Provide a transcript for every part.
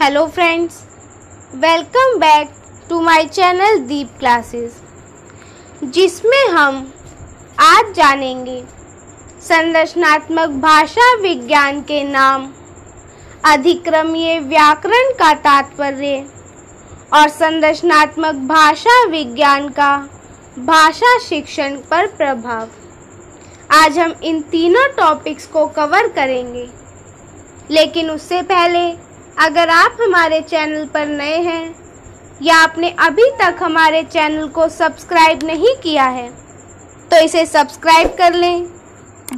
hello friends welcome back to my channel Deep classes जिसमें हम आज जानेंगे संरचनात्मक भाषा विज्ञान के नाम अधिक्रमीय व्याकरण का तात्पर्य और संरचनात्मक भाषा विज्ञान का भाषा शिक्षण पर प्रभाव आज हम इन तीनों टॉपिक्स को कवर करेंगे लेकिन उससे पहले अगर आप हमारे चैनल पर नए हैं या आपने अभी तक हमारे चैनल को सब्सक्राइब नहीं किया है तो इसे सब्सक्राइब कर लें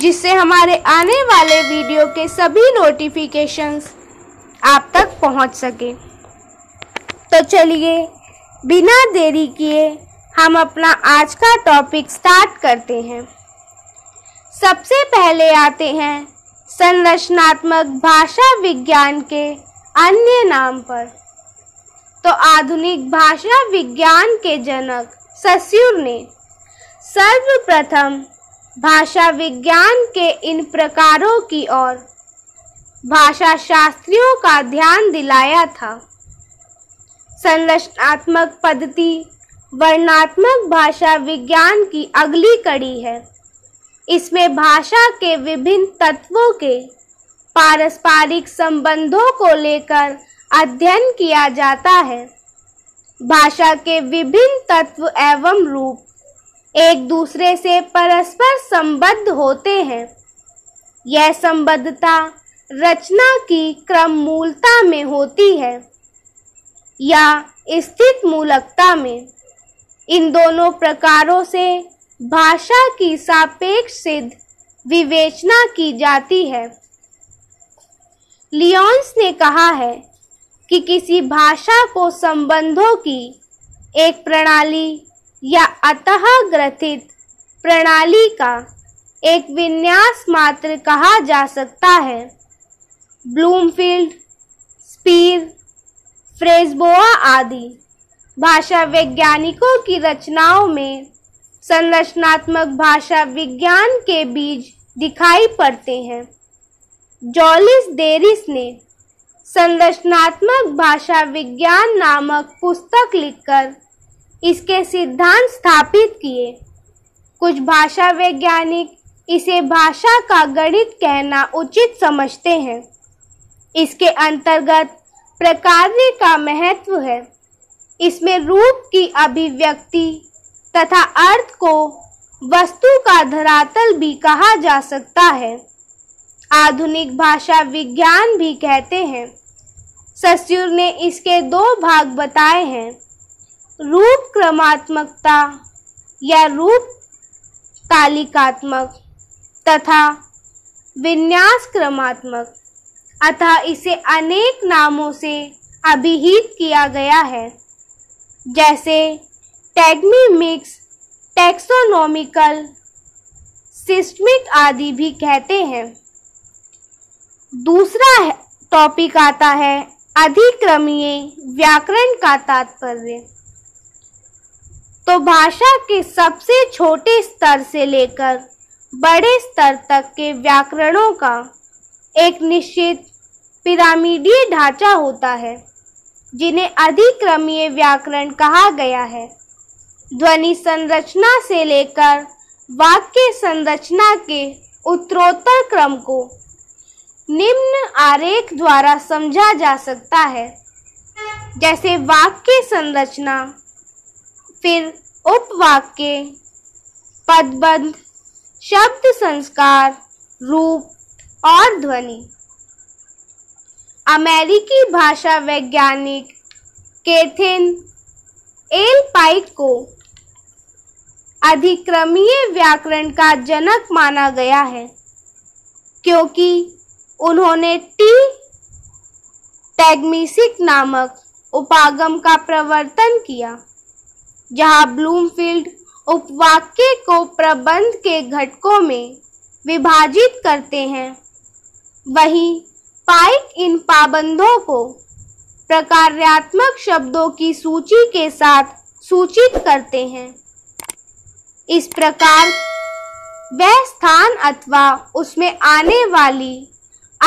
जिससे हमारे आने वाले वीडियो के सभी नोटिफिकेशंस आप तक पहुंच सके तो चलिए बिना देरी किए हम अपना आज का टॉपिक स्टार्ट करते हैं सबसे पहले आते हैं संरचनात्मक भाषा विज्ञान के अन्य नाम पर तो आधुनिक भाषा विज्ञान के जनक सस्यूर ने सर्वप्रथम भाषा विज्ञान के इन प्रकारों की ओर भाषा शास्त्रियों का ध्यान दिलाया था संरचनात्मक पद्धति वर्णात्मक भाषा विज्ञान की अगली कड़ी है इसमें भाषा के विभिन्न तत्वों के पारस्परिक संबंधों को लेकर अध्ययन किया जाता है भाषा के विभिन्न तत्व एवं रूप एक दूसरे से परस्पर संबद्ध होते हैं यह संबद्धता रचना की क्रम मूलता में होती है या स्थित मूलकता में इन दोनों प्रकारों से भाषा की सापेक्ष सिद्ध विवेचना की जाती है लियोन्स ने कहा है कि किसी भाषा को संबंधों की एक प्रणाली या अतः ग्रथित प्रणाली का एक विन्यास मात्र कहा जा सकता है ब्लूमफील्ड स्पीर फ्रेजबोआ आदि भाषा वैज्ञानिकों की रचनाओं में संरचनात्मक भाषा विज्ञान के बीज दिखाई पड़ते हैं जॉलिस डेरिस ने संरचनात्मक भाषा विज्ञान नामक पुस्तक लिखकर इसके सिद्धांत स्थापित किए कुछ भाषा वैज्ञानिक इसे भाषा का गणित कहना उचित समझते हैं इसके अंतर्गत प्रकार का महत्व है इसमें रूप की अभिव्यक्ति तथा अर्थ को वस्तु का धरातल भी कहा जा सकता है आधुनिक भाषा विज्ञान भी कहते हैं ससुर ने इसके दो भाग बताए हैं रूप क्रमात्मकता या रूप तालिकात्मक तथा विन्यास क्रमात्मक अतः इसे अनेक नामों से अभिहित किया गया है जैसे टेग्निमिक्स मिक्स टैक्सोनॉमिकल सिस्टमिक आदि भी कहते हैं दूसरा टॉपिक आता है अधिक्रमीय व्याकरण का तात्पर्य तो भाषा के सबसे छोटे स्तर से लेकर बड़े स्तर तक के व्याकरणों का एक निश्चित पिरामिडीय ढांचा होता है जिन्हें अधिक्रमीय व्याकरण कहा गया है ध्वनि संरचना से लेकर वाक्य संरचना के उत्तरोत्तर क्रम को निम्न आरेख द्वारा समझा जा सकता है जैसे वाक्य संरचना फिर उपवाक्य पदबंध शब्द संस्कार रूप और ध्वनि अमेरिकी भाषा वैज्ञानिक केथिन एल पाइक को अधिक्रमीय व्याकरण का जनक माना गया है क्योंकि उन्होंने टी टैगमिसिक नामक उपागम का प्रवर्तन किया जहां ब्लूमफील्ड उपवाक्य को प्रबंध के घटकों में विभाजित करते हैं वहीं पाइक इन पाबंदों को प्रकार्यात्मक शब्दों की सूची के साथ सूचित करते हैं इस प्रकार वह स्थान अथवा उसमें आने वाली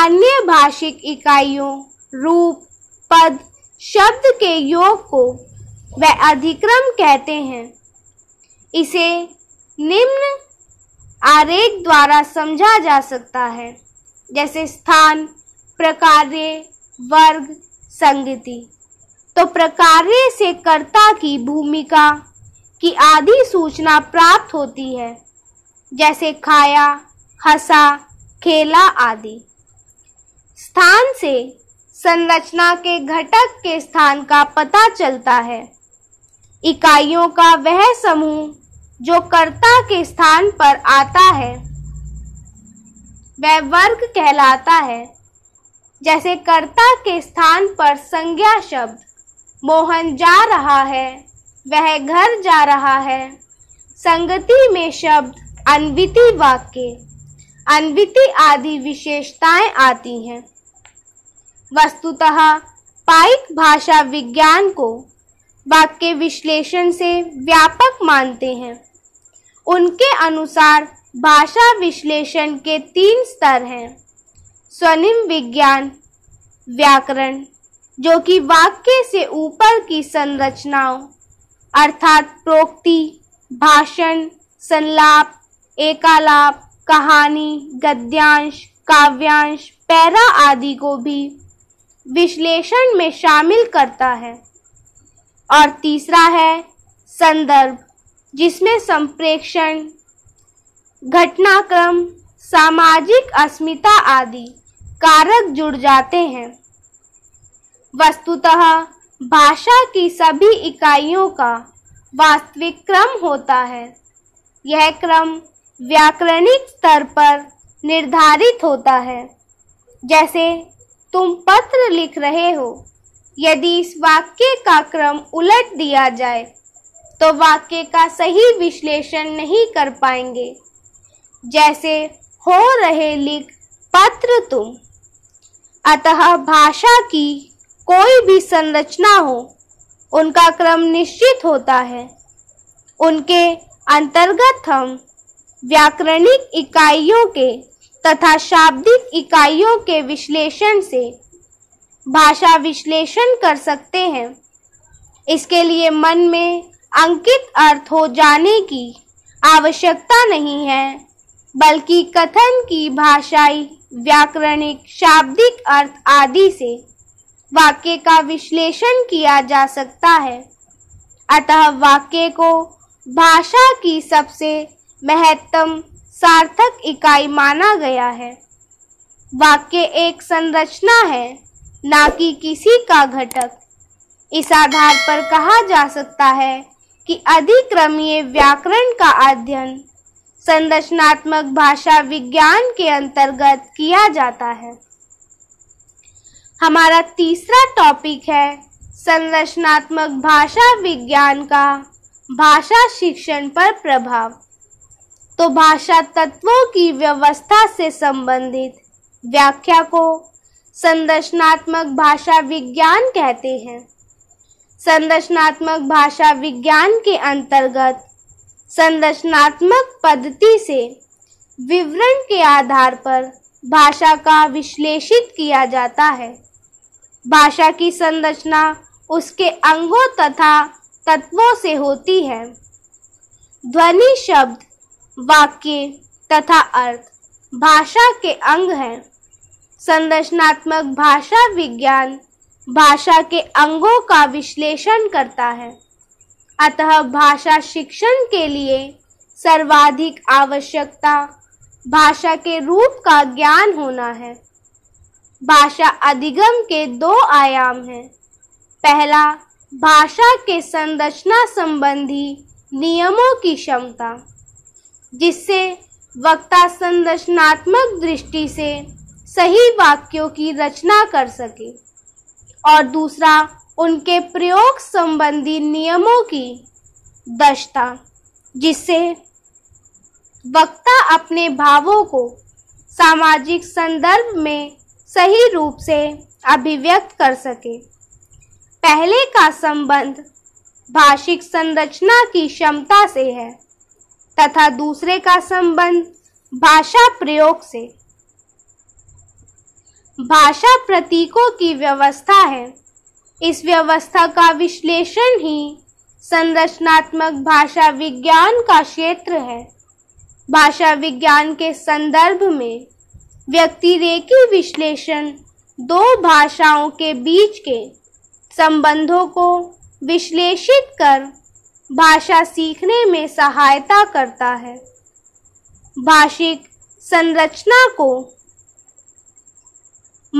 अन्य भाषिक इकाइयों रूप पद शब्द के योग को वह अधिक्रम कहते हैं इसे निम्न आरेख द्वारा समझा जा सकता है जैसे स्थान प्रकार्य वर्ग संगति तो प्रकार्य से कर्ता की भूमिका की आदि सूचना प्राप्त होती है जैसे खाया हंसा खेला आदि स्थान से संरचना के घटक के स्थान का पता चलता है इकाइयों का वह समूह जो कर्ता के स्थान पर आता है वह वर्ग कहलाता है जैसे कर्ता के स्थान पर संज्ञा शब्द मोहन जा रहा है वह घर जा रहा है संगति में शब्द अनवित वाक्य अनवित आदि विशेषताएं आती हैं वस्तुतः पाइक भाषा विज्ञान को वाक्य विश्लेषण से व्यापक मानते हैं उनके अनुसार भाषा विश्लेषण के तीन स्तर हैं स्वनिम विज्ञान व्याकरण जो कि वाक्य से ऊपर की संरचनाओं अर्थात प्रोक्ति भाषण संलाप एकालाप कहानी गद्यांश काव्यांश पैरा आदि को भी विश्लेषण में शामिल करता है और तीसरा है संदर्भ जिसमें संप्रेक्षण घटनाक्रम सामाजिक अस्मिता आदि कारक जुड़ जाते हैं वस्तुतः भाषा की सभी इकाइयों का वास्तविक क्रम होता है यह क्रम व्याकरणिक स्तर पर निर्धारित होता है जैसे तुम पत्र लिख रहे हो यदि इस वाक्य का क्रम उलट दिया जाए तो वाक्य का सही विश्लेषण नहीं कर पाएंगे जैसे हो रहे लिख पत्र तुम अतः भाषा की कोई भी संरचना हो उनका क्रम निश्चित होता है उनके अंतर्गत हम व्याकरणिक इकाइयों के तथा शाब्दिक इकाइयों के विश्लेषण से भाषा विश्लेषण कर सकते हैं इसके लिए मन में अंकित अर्थ हो जाने की आवश्यकता नहीं है बल्कि कथन की भाषाई व्याकरणिक शाब्दिक अर्थ आदि से वाक्य का विश्लेषण किया जा सकता है अतः वाक्य को भाषा की सबसे महत्तम सार्थक इकाई माना गया है वाक्य एक संरचना है ना कि किसी का घटक इस आधार पर कहा जा सकता है कि अधिक्रमीय व्याकरण का अध्ययन संरचनात्मक भाषा विज्ञान के अंतर्गत किया जाता है हमारा तीसरा टॉपिक है संरचनात्मक भाषा विज्ञान का भाषा शिक्षण पर प्रभाव तो भाषा तत्वों की व्यवस्था से संबंधित व्याख्या को संरचनात्मक भाषा विज्ञान कहते हैं संरचनात्मक भाषा विज्ञान के अंतर्गत संरचनात्मक पद्धति से विवरण के आधार पर भाषा का विश्लेषित किया जाता है भाषा की संरचना उसके अंगों तथा तत्वों से होती है ध्वनि शब्द वाक्य तथा अर्थ भाषा के अंग हैं संरचनात्मक भाषा विज्ञान भाषा के अंगों का विश्लेषण करता है अतः भाषा शिक्षण के लिए सर्वाधिक आवश्यकता भाषा के रूप का ज्ञान होना है भाषा अधिगम के दो आयाम हैं पहला भाषा के संरचना संबंधी नियमों की क्षमता जिससे वक्ता संरचनात्मक दृष्टि से सही वाक्यों की रचना कर सके और दूसरा उनके प्रयोग संबंधी नियमों की दक्षता जिससे वक्ता अपने भावों को सामाजिक संदर्भ में सही रूप से अभिव्यक्त कर सके पहले का संबंध भाषिक संरचना की क्षमता से है तथा दूसरे का संबंध भाषा प्रयोग से भाषा प्रतीकों की व्यवस्था है इस व्यवस्था का विश्लेषण ही संरचनात्मक भाषा विज्ञान का क्षेत्र है भाषा विज्ञान के संदर्भ में व्यक्तिरेखी विश्लेषण दो भाषाओं के बीच के संबंधों को विश्लेषित कर भाषा सीखने में सहायता करता है भाषिक संरचना को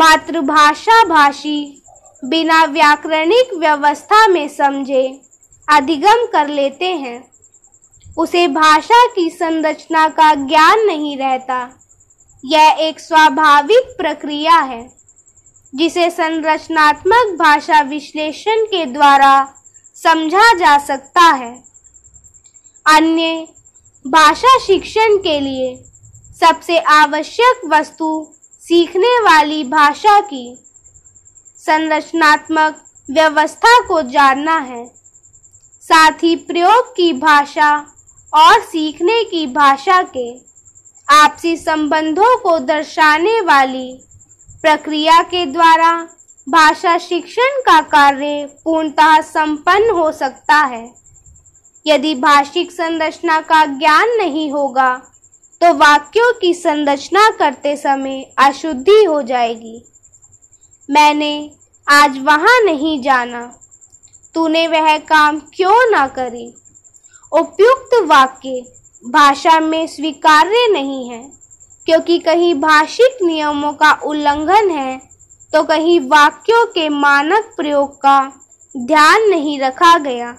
मातृभाषा भाषी बिना व्याकरणिक व्यवस्था में समझे अधिगम कर लेते हैं उसे भाषा की संरचना का ज्ञान नहीं रहता यह एक स्वाभाविक प्रक्रिया है जिसे संरचनात्मक भाषा विश्लेषण के द्वारा समझा जा सकता है अन्य भाषा शिक्षण के लिए सबसे आवश्यक वस्तु सीखने वाली भाषा की संरचनात्मक व्यवस्था को जानना है साथ ही प्रयोग की भाषा और सीखने की भाषा के आपसी संबंधों को दर्शाने वाली प्रक्रिया के द्वारा भाषा शिक्षण का कार्य पूर्णतः संपन्न हो सकता है यदि भाषिक संरचना का ज्ञान नहीं होगा तो वाक्यों की संरचना करते समय अशुद्धि हो जाएगी मैंने आज वहाँ नहीं जाना तूने वह काम क्यों ना करी उपयुक्त वाक्य भाषा में स्वीकार्य नहीं है क्योंकि कहीं भाषिक नियमों का उल्लंघन है तो कहीं वाक्यों के मानक प्रयोग का ध्यान नहीं रखा गया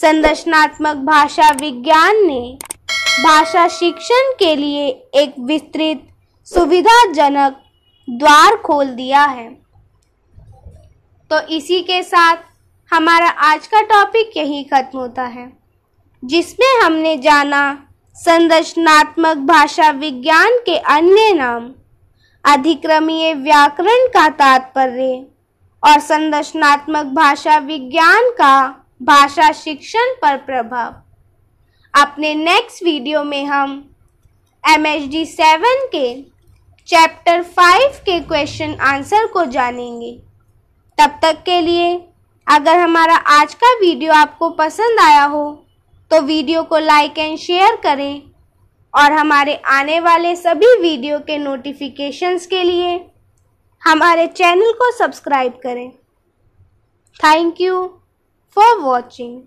संरचनात्मक भाषा विज्ञान ने भाषा शिक्षण के लिए एक विस्तृत सुविधाजनक द्वार खोल दिया है तो इसी के साथ हमारा आज का टॉपिक यही खत्म होता है जिसमें हमने जाना संरचनात्मक भाषा विज्ञान के अन्य नाम अधिक्रमीय व्याकरण का तात्पर्य और संरचनात्मक भाषा विज्ञान का भाषा शिक्षण पर प्रभाव अपने नेक्स्ट वीडियो में हम एम एच डी सेवन के चैप्टर फाइव के क्वेश्चन आंसर को जानेंगे तब तक के लिए अगर हमारा आज का वीडियो आपको पसंद आया हो तो वीडियो को लाइक एंड शेयर करें और हमारे आने वाले सभी वीडियो के नोटिफिकेशंस के लिए हमारे चैनल को सब्सक्राइब करें थैंक यू फॉर वॉचिंग